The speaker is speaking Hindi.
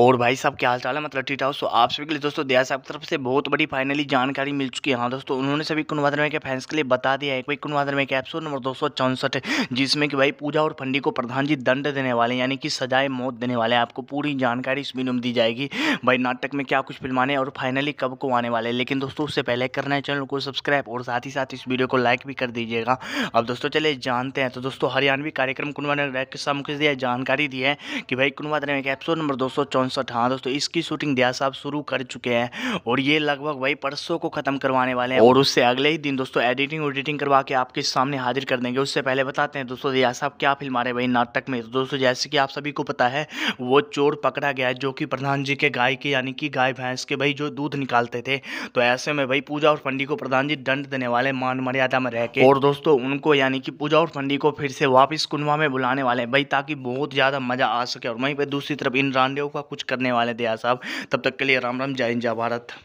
और भाई साहब क्या हाल चाल है मतलब ठीक हाउस तो आप सभी के लिए दोस्तों दया साहब की तरफ से बहुत बड़ी फाइनली जानकारी मिल चुकी है हाँ दोस्तों उन्होंने सभी कुनवादर में के फैंस के लिए बता दिया है भाई कुनवादर में के एपिसोड नंबर दो जिसमें कि भाई पूजा और फंडी को प्रधान जी दंड देने वाले यानी कि सजाए मौत देने वाले हैं आपको पूरी जानकारी इस वीडियो में दी जाएगी भाई नाटक में क्या कुछ फिल्माने और फाइनली कब को आने वाले लेकिन दोस्तों उससे पहले करना है चैनल को सब्सक्राइब और साथ ही साथ इस वीडियो को लाइक भी कर दीजिएगा अब दोस्तों चले जानते हैं तो दोस्तों हरियाणवी कार्यक्रम कुनवादर के सामने जानकारी दी है कि भाई कुनवादर में एपिसोड नंबर दो चौंसठ हाँ दोस्तों इसकी शूटिंग दया साहब शुरू कर चुके हैं और ये लगभग वही परसों को खत्म करवाने वाले हैं और उससे अगले ही दिन दोस्तों एडिटिंग उडिटिंग करवा के आपके सामने हाजिर कर देंगे उससे पहले बताते हैं दोस्तों दया साहब क्या फिल्म आ रहे भाई नाटक में दोस्तों जैसे कि आप सभी को पता है वो चोर पकड़ा गया जो कि प्रधान जी के गाय के यानी कि गाय भैंस के भाई जो दूध निकालते थे तो ऐसे में भाई पूजा और फंडी को प्रधान जी दंड देने वाले मान मर्यादा में रह के और दोस्तों उनको यानी कि पूजा और फंडी को फिर से वापस कुनवा में बुलाने वाले हैं भाई ताकि बहुत ज़्यादा मजा आ सके और वहीं पे दूसरी तरफ इन रानदेव का कुछ करने वाले दया साहब तब तक के लिए राम राम जय हिंद जय भारत